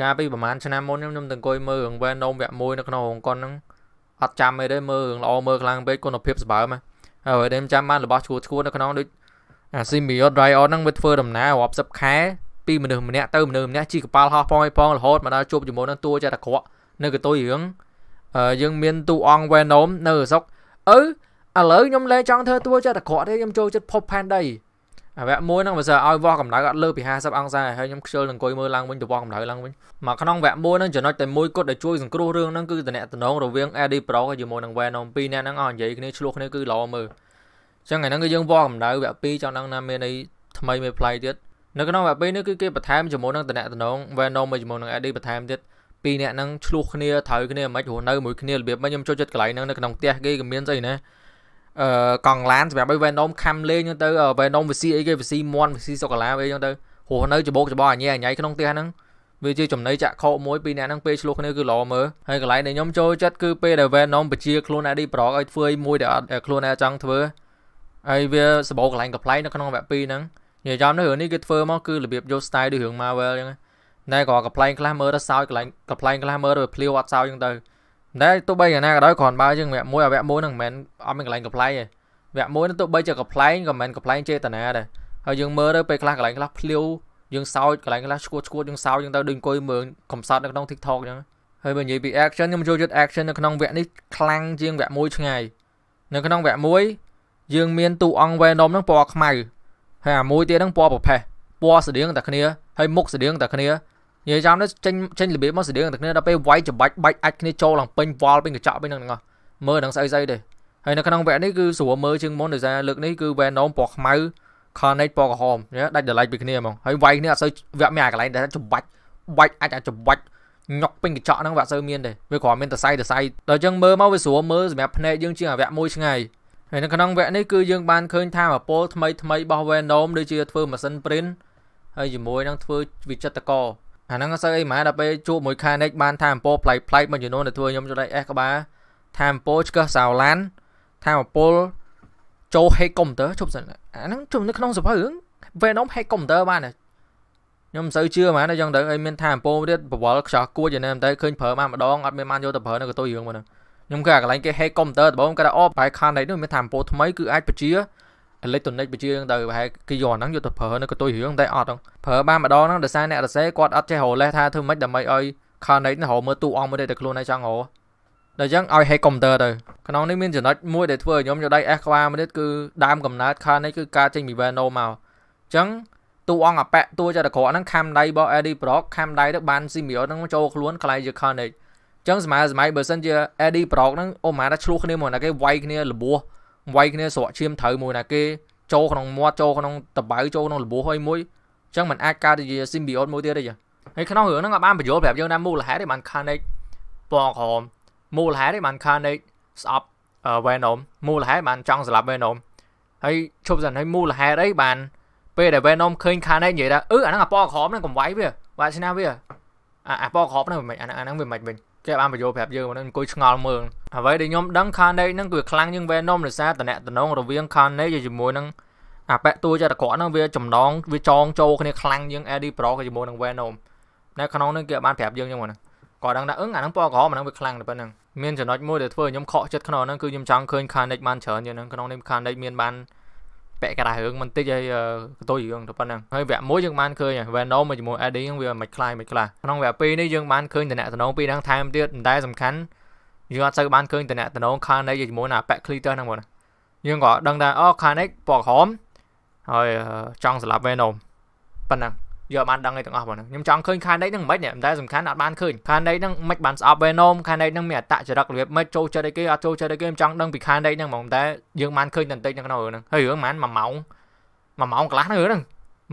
កាលពីប្រហែលឆ្នាំមុនខ្ញុំខ្ញុំទៅអង្គុយមើលរឿង Venom វគ្គ1នៅក្នុងរោងកុនហ្នឹងអត់ចាំអីទេមើលរឿងល្អមើលខ្លាំងពេកគុណភាពស្បើមកហើយខ្ញុំចាំបានរបស់ឈួតឈួតនៅក្នុងដូចអា Symbiote Riot ហ្នឹងវាធ្វើដំណើររាប់សិបខែពីមនុស្សម្នាក់ទៅមនុស្សម្នាក់ជីកប៉ាល់ហោះផងឯផងរហូតមកដល់ជួបជាមួយនឹងតួចត្រក្រក់នៅកតុយរឿងយើងមានតួអង្គ Venom នៅស្រុកអឺឥឡូវខ្ញុំលែងចង់ធ្វើតួចត្រក្រក់ទេខ្ញុំចូលចិត្តភពផែនដីអាវៈមួយហ្នឹងបើសិនឲ្យវាស់កម្ដៅអត់លើពី50អង្សាហើយខ្ញុំខ្ជិលនឹងអង្គុយមើលឡើងវិញទៅវាស់កម្ដៅឡើងវិញមកក្នុងវគ្គមួយហ្នឹងចំណុចតែមួយគត់ដែលជួយសង្គ្រោះរឿងហ្នឹងគឺតំណតំណងរវាង AD Pro ជាមួយនឹង Venom 2អ្នកហ្នឹងអស់និយាយគ្នាឆ្លោះគ្នាគឺល្អមើលអញ្ចឹងថ្ងៃហ្នឹងគឺយើងវាស់កម្ដៅវគ្គ2ចង់ដឹងណាមានអីថ្មីមេផ្លៃទៀតនៅក្នុងវគ្គ2នេះគឺគេបន្ថែមជាមួយនឹងតំណតំណង Venom មួយជាមួយនឹង AD បន្ថែមទៀតពីរអ្នកហ្នឹងឆ្លោះគ្នាត្រូវគ្នាមិនខ្មិចរស់នៅមួយគ្នារបៀបមិនខ្ញុំចូលចិត្តកន្លែងហ្នឹងនៅក្នុងផ្ទះគេក៏មានស្អីណាអឺកង់ឡានសម្រាប់ឲ្យ Venom ខំលេងហ្នឹងទៅ Venom វាស៊ីអីគេវាស៊ីមន់វាស៊ីសូកូឡាអីហ្នឹងទៅហោះនៅច្បោកច្បោអញ៉ែអញ៉ៃក្នុងផ្ទះហ្នឹងវាជាចំណីចាក់ខោមួយពីរអ្នកហ្នឹងពេលឆ្លោះគ្នាគឺល្អមើលហើយកន្លែងដែលខ្ញុំចូលចិត្តគឺពេលដែល Venom បញ្ជាខ្លួន Eddie Brock ឲ្យធ្វើឲ្យមួយដែលអត់ខ្លួនឯងចង់ធ្វើហើយវាសបោកន្លែងកំ pl ៃនៅក្នុងវគ្គ2ហ្នឹងនិយាយនេះរឿងនេះគឺធ្វើមកគឺរបៀបយក style ដូចរឿង Marvel អញ្ចឹងតែក៏កំ pl ៃខ្លះមើលទៅសោយកន្លែងកំ pl ៃខ្លះមើលទៅភ្លាវអត់សោយអញ្ចឹងទៅតែទោះបីយ៉ាងណាក៏ដោយគ្រាន់បើយើងវគ្គមួយឲ្យវគ្គមួយហ្នឹងមិនមែនអត់មានកន្លែងកំ pl ៃទេវគ្គមួយហ្នឹងទោះបីជាកំ pl ៃក៏មិនមែនកន្លែងចេតនាដែរហើយយើងមើលទៅពេលខ្លះកន្លែងខ្លះភ្លាវយើងសើចកន្លែងខ្លះឈួតឈួតយើងសើចយើងទៅដូចអង្គុយមើលកំសត់នៅក្នុង TikTok អញ្ចឹងហើយបើនិយាយពី action ខ្ញុំចូលចិត្ត action នៅក្នុងវគ្គនេះខ្លាំងជាងវគ្គមួយឆ្ងាយនៅក្នុងវគ្គមួយយើងមានតួអង្គ Venom ហ្នឹងពណ៌ខ្មៅហើយអាមួយទៀតហ្នឹងពណ៌ប្រផេះពណ៌ស្តៀងតែគ្នាហើយមុខស្តៀងតែគ្នានិយាយចាំនេះចេញចេញរបៀបមកស្តៀងទាំងគ្នាដល់ពេលវាយច្បាច់បាច់អាចគ្នាចូលឡើងពេញវល់ពេញកញ្ចក់ពេញនឹងទាំងអស់មើលនឹងស្អីស្អីទេហើយនៅក្នុងវគ្គនេះគឺស្រួលមើលជាងមុនដោយសារលើកនេះគឺ Venom ពណ៌ខ្មៅ Carnage ពណ៌ក្រហមដាច់ដライពីគ្នាហ្មងហើយវាយគ្នាអត់សូវវគ្គមានអាកន្លែងដែលច្បាច់បាច់អាចអាចច្បាច់ញុកពេញកញ្ចក់ហ្នឹងវាអត់សូវមានទេវាគ្រាន់មានតសៃតសៃដល់អញ្ចឹងមើលមកវាស្រួលមើលសម្រាប់ភ្នែកយើងជាងអាវគ្គមួយឆ្ងាយហើយនៅក្នុងវគ្គនេះគឺយើងបានឃើញថាមពលថ្មីថ្មីរបស់ Venom ដូចជាធ្វើម៉ាស៊ីន print ហើយជាមួយនឹងធ្វើវិចិត្រករអាហ្នឹងស្អីម៉ែដល់ពេលជួបមួយខែនេះបានថាអំពើប្លែកប្លែកមួយចំនួនទៅធ្វើខ្ញុំចុចអេសក្បាលថាអំពើឆ្កឹះសាវឡានថាអំពលចូល hack computer ជប់សិនអាហ្នឹងជុំនៅក្នុងសភៅ Venom hack computer បានខ្ញុំមិនសូវជឿហ្មងដល់យ៉ាងទៅអីមានថាអំពើទៀតប្រវល់ខ្យល់គួចយ៉ាងណាទៅឃើញប្រើមកម្ដងអត់មានបានយកទៅប្រើនៅកតុយរឿងមកហ្នឹងខ្ញុំគិតអាកន្លែងគេ hack computer ដបងគេថាអូប្រហែលខាននេះនោះមានថាអំពើថ្មីគឺអាចបជាអេឡិចត្រូនិកបញ្ជាទៅប្រហែលគេយកហ្នឹងយកទៅប្រើនៅកតុយរឿងតែអត់ហ្នឹងប្រើបានម្ដងហ្នឹងដោយសារអ្នករសេគាត់អត់ចេះរលេសថាធ្វើម៉េចដើម្បីឲ្យ connect ហ្នឹងរមើលទូអង្គមួយដែលខ្លួនឯងចង់រដល់អញ្ចឹងឲ្យ hack computer ទៅក្នុងនេះមានចំណុចមួយដែលធ្វើឲ្យខ្ញុំយកដៃ S ក្បាលមួយទៀតគឺដើមកំណើត connect គឺការចេញពី Vano មកអញ្ចឹងតួអង្គអបៈតួចតក្រក់ហ្នឹងខាំដៃរបស់ Eddie Brock ខាំដៃទៅបាន Symbiote ហ្នឹងចូលខ្លួនខ្លាយជា Connect អញ្ចឹងសម័យសម័យបើសិនជា Eddie Brock ហ្នឹងអូម៉ាថាឆ្លោះគ្នាមកណាគេវាយគ្នាលបោះវាយគ្នាស្រក់ឈាមត្រូវមួយណាគេចូលក្នុងមាត់ចូលក្នុងតបៅចូលក្នុងលបោះហើយមួយអញ្ចឹងมันអាចកើតជា symbiote មួយទៀតទេចាហើយក្នុងរឿងហ្នឹងក៏បានបញ្យល់ប្រាប់យើងថាមូលហេតុឯបាន Carnage ពណ៌ក្រហមមូលហេតុឯបាន Carnage ស្អប់ Venom មូលហេតុបានចង់ស្លាប់ Venom ហើយឈប់សិនហើយមូលហេតុអីបានពេលដែល Venom ឃើញ Carnage និយាយថាអឺអាហ្នឹងអាពណ៌ក្រហមហ្នឹងកំវាយវាបាក់ឆ្នាំវាអាពណ៌ក្រហមហ្នឹងមិនអាហ្នឹងវាមិនវិញគេបានបញ្យល់ប្រាប់យើងហ្នឹងអង្គុយឆ្ងល់មើលអ្វីដែលខ្ញុំដឹង Carnage ហ្នឹងគឺខ្លាំងជាង Venom ដោយសារតំណតំណងរវាង Carnage ជាមួយនឹងអាប៉ែកតួចត្រកក់ហ្នឹងវាចំណងវាចងចូលគ្នាខ្លាំងជាង Eddie Brock ជាមួយនឹង Venom នៅក្នុងហ្នឹងគេបានប្រាប់យើងចឹងមកហ្នឹងក៏ដឹងថាអឹងអាហ្នឹងពណ៌ក្រហមអាហ្នឹងវាខ្លាំងតែប៉ុណ្្នឹងមានចំណុចមួយដែលធ្វើឲ្យខ្ញុំខកចិត្តក្នុងហ្នឹងគឺខ្ញុំចង់ឃើញ Carnage បានច្រើនជាងហ្នឹងក្នុងនេះ Carnage មានបានពាក់កណ្ដាស់រឿងមិនតិចហើយកតុយរឿងទៅប៉ុណ្ណឹងហើយវគ្គមួយយើងបានឃើញ Venom ជាមួយ Eddie ហ្នឹងវាមិនខ្លាយមិនខ្លះក្នុងវគ្គពីរនេះយើងបានឃើញតំណែងពីរហ្នឹងថែមទៀតមិនដែលសំខាន់យើងអត់សូវបានឃើញតំណែងតំណងខាងនេះជាមួយនឹងអាប៉ាក់ឃ្លីទ័រហ្នឹងបងយើងក៏ដឹងថាអូខាងនេះពណ៌ក្រហមហើយចង់សម្លាប់វេណូមប៉ុណ្ណឹងយកបានដឹងអីទាំងអស់បងខ្ញុំចង់ឃើញខាងនេះហ្នឹងមិនហ្មងតែសំខាន់អត់បានឃើញខាងនេះហ្នឹងមិនបានស្អប់វេណូមខាងនេះហ្នឹងមានអតចរិតរបៀបមិនចូលចិត្តអីគេអត់ចូលចិត្តអីគេខ្ញុំចង់ដឹងពីខាងនេះហ្នឹងហ្មងតែយើងបានឃើញតែបន្តិចនៅក្នុងរឿងហ្នឹងហើយរឿងមិន1ម៉ោង1ម៉ោងកន្លះហ្នឹងរឿងហ្នឹង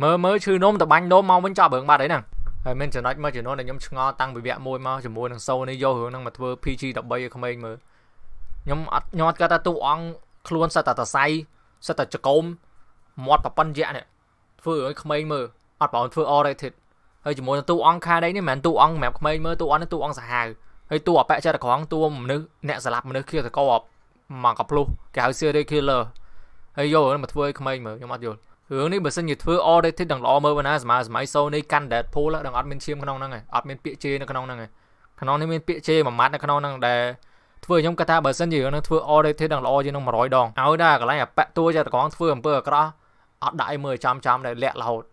មើលមើលឈឺនោមតបាញ់នោមមកវិញចប់រឿងបាត់អីហ្នឹងហើយមានចំណុចមួយចំនួនដែលខ្ញុំឆ្ងល់តាំងពីវគ្គមួយមកជាមួយនឹងសូនេះយករឿងហ្នឹងមកធ្វើ PG 13ឲ្យក្មេងមើលខ្ញុំអត់ញត់គាត់ថាទូអង្គខ្លួនសិតតែតសៃសិតតែចកុំមាត់ប្រប៉ិនយៈនេះធ្វើឲ្យក្មេងមើលអត់ប្រហែលធ្វើ all rated ហើយជាមួយនឹងទូអង្គខាដេកនេះមិនមែនទូអង្គសម្រាប់ក្មេងមើលទូអង្គនេះទូអង្គសាហាវហើយទូអបិចិត្តក្រងទូមនុស្សអ្នកស្លាប់មនុស្សគ្រាតកោមកកផ្លុះគេហៅ serial killer ហើយយកមកធ្វើឲ្យក្មេងមើលខ្ញុំអត់យល់រឿងនេះបើសិនជាធ្វើ audited ដល់ល្អមើលបណ្ណាសម័យសម័យ Sony កាន់ Deadpool ដល់អត់មានឈាមក្នុងហ្នឹងឯងអត់មានពាក្យជេរនៅក្នុងហ្នឹងឯងក្នុងនេះមានពាក្យជេរមួយម៉ាត់នៅក្នុងហ្នឹងដែលធ្វើខ្ញុំគាត់ថាបើសិនជារឿងហ្នឹងធ្វើ audited ដល់ល្អជាងនឹង100ដងឲ្យដល់កន្លែងអាបាក់តួចាតកងធ្វើអំពើអាក្រក់អត់ដាក់ឲ្យមើលចំចំដែលលាក់រហូត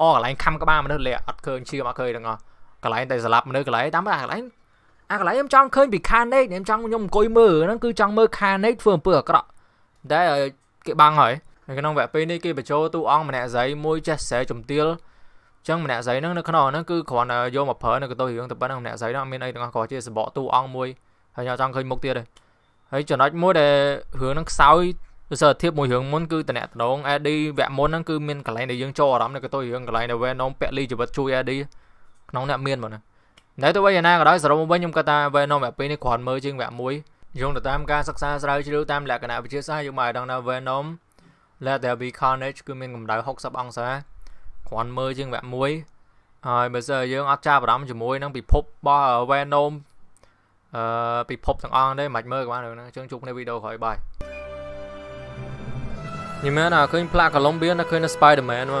អូកន្លែងខំក្បាលមនុស្សលាក់អត់ឃើញឈាមអត់ឃើញទាំងអស់កន្លែងតែស្លាប់មនុស្សកន្លែងតាមអាកន្លែងអាកន្លែងខ្ញុំចង់ឃើញពី Carnage ខ្ញុំចង់ខ្ញុំអង្គុយមើលហ្នឹងគឺចង់មើល Carnage ធ្វើអំពើអាក្រក់តែគេបាំងហើយនៅក្នុងវគ្គពេលនេះគេបញ្ចូលតួអង្គម្នាក់ស្រីមួយចេះស្រែជំទាវចឹងម្នាក់ស្រីហ្នឹងនៅក្នុងហ្នឹងគឺគ្រាន់តែយកមកប្រើនៅកន្ទុយរឿងទៅប៉ុណ្ណឹងម្នាក់ស្រីហ្នឹងអត់មានអីទាំងអស់គ្រាន់ជាសបកតួអង្គមួយហើយខ្ញុំចង់ឃើញមុខទៀតទេហើយចំណុចមួយដែលរឿងហ្នឹងខ្សោយដូចសារធៀបមួយរឿងមុនគឺតំណតង AD វគ្គមុនហ្នឹងគឺមានកន្លែងដែលយើងចូលអារម្មណ៍នៅកន្ទុយរឿងកន្លែងដែល Venom ពាក់លីជីវិតជួយ AD ក្នុងអ្នកមានមកណានៅទៅវិញយ៉ាងណាក៏ដោយសរុបមកវិញខ្ញុំគាត់ថា Venom វគ្គ2នេះគ្រាន់មើលជាងវគ្គ1យោងទៅតាមការសិក្សាស្រាវជ្រាវតាមលក្ខណៈវិទ្យាសាស្ត្រយើងមកឲ្យដឹងថា Venom Let there be carnage គឺមានកម្ដៅ60អង្សាគ្រាន់មើលជាងវគ្គ1ហើយបើសិនយើងអត់ចាប់អារម្មណ៍ជាមួយនឹងពិភពរបស់ Venom អឺពិភពទាំងអស់ទេមិនមើលក៏បានហ្នឹងជើងជួបគ្នាវីដេអូក្រោយបាយញ៉ែមែនអាឃើញផ្លាកកឡុំបៀនឃើញនៅ Spider-Man មកយ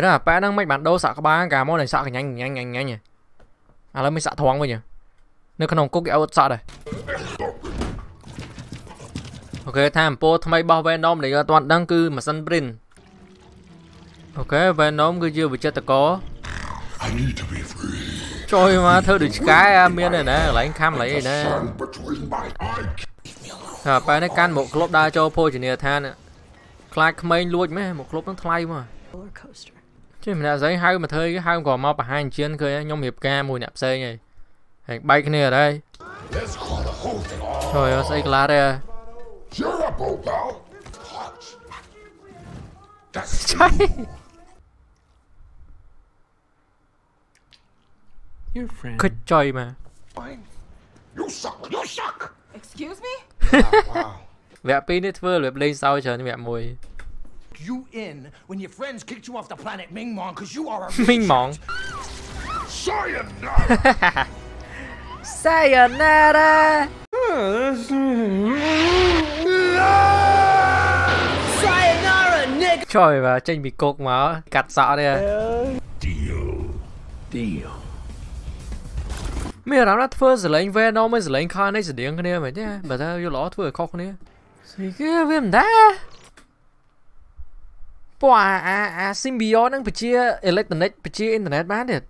ល់អាប៉ែហ្នឹងមិនបានដូរសាក់ក្បាលកាលមកនឹងសាក់កញ្ញាញ់ញ៉ាញ់ញ៉ាញ់ញ៉ាញ់ឥឡូវមិនសាក់ត្រង់វិញនៅក្នុងគុកគេអត់សាក់ដែរអូខេថាអំពូលថ្មីរបស់ Venom ដែលយើងអត់ទាន់ដឹងគឺ Machine Print អូខេ Venom គឺជាវិចិត្រករជួយមកធ្វើដូចឆ្កែមានឯណាកន្លែងខំកន្លែងអីណាតែប៉ែនេះកាន់មកក្លប់ដើរចូលភោជនីយដ្ឋាន ខ្លាចក្មេងលួចម៉េះមកក្លប់នឹងថ្លៃមកជិះម្នាក់ស្រីហៅមកធ្វើហៅក៏មកបង្ហាញជៀនឃើញខ្ញុំរៀបការមួយអ្នកផ្សេងហើយហើយបែកគ្នាអត់ហើយចូលស្អីក្លារ៉េ You're up, old pal. Touch. That's Your friend. Good joy, man. Fine. You suck. You suck. Excuse me? oh, wow. Web ពីរនេះធ្វើរបៀបលេងសើចច្រើនវគ្គមួយ You in when your friends kicked you off the planet Ming Mong cuz you are a Ming Mingmong. Sayonara. Sayonara. Oh, ចុយបើចេញពីគុកមកកាត់សក់នេះ Deal Deal មានអារម្មណ៍ថាធ្វើសលេង Venom ហើយសលេង Carnage ស្តៀងគ្នាមិនទេបើថាយកល្អធ្វើឲ្យខុសគ្នាស្អីគេវាមិនដែរពួកអាអា Symbiont នឹងប្រជា electronic ប្រជាអ៊ីនធឺណិតបានទៀត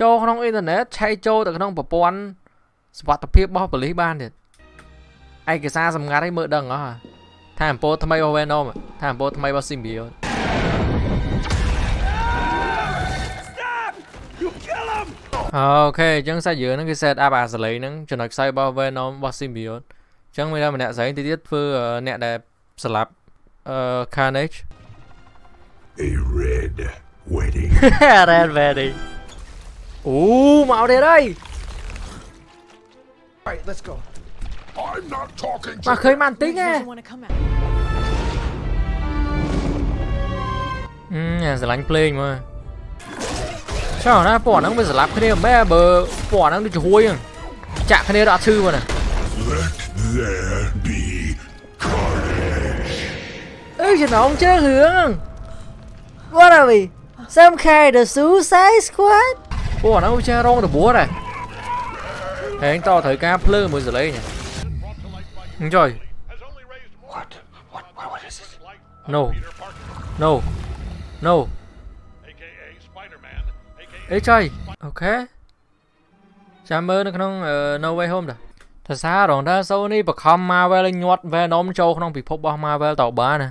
ចូលក្នុងអ៊ីនធឺណិតឆែកចូលទៅក្នុងប្រព័ន្ធសុវត្ថិភាពរបស់ប៉ូលីសបានទៀតឯកសារសម្ងាត់ឲ្យមើលដឹងអស់ថាអំពូថ្មីរបស់ Venom ថាអំពូថ្មីរបស់ Symbiote Ok, chẳng sao giữa nó cái set up à xử lý nó cho nó sai bao Venom và Symbiote. mình đang mình đã giấy thì tiết phư nẹ đẹp sử lập ờ, Carnage. A red wedding. red wedding. Ú, màu đen đây. Alright, let's go. Bà khởi màn tính nghe Ừ, giờ lánh play mà Sao nó bỏ nó không biết giờ lắp cái này mẹ bờ bỏ nó đi chủ hôi à Chạm cái này đã sư mà nè Ê, nó không chết hướng What are we? Some kind of suicide squad? Bỏ nó không chơi rong được búa này Thế anh to thời ca plơ mới giờ lấy nhỉ Enjoy. What? What? What, what is this? No. No. No. Ê trời. Ok. Jammer នៅក្នុង No Way Home ដែរថាសារងថា Sony បង្ខំ Marvel ញាត់ Venom ចូលក្នុងពិភពរបស់ Marvel តើបានណា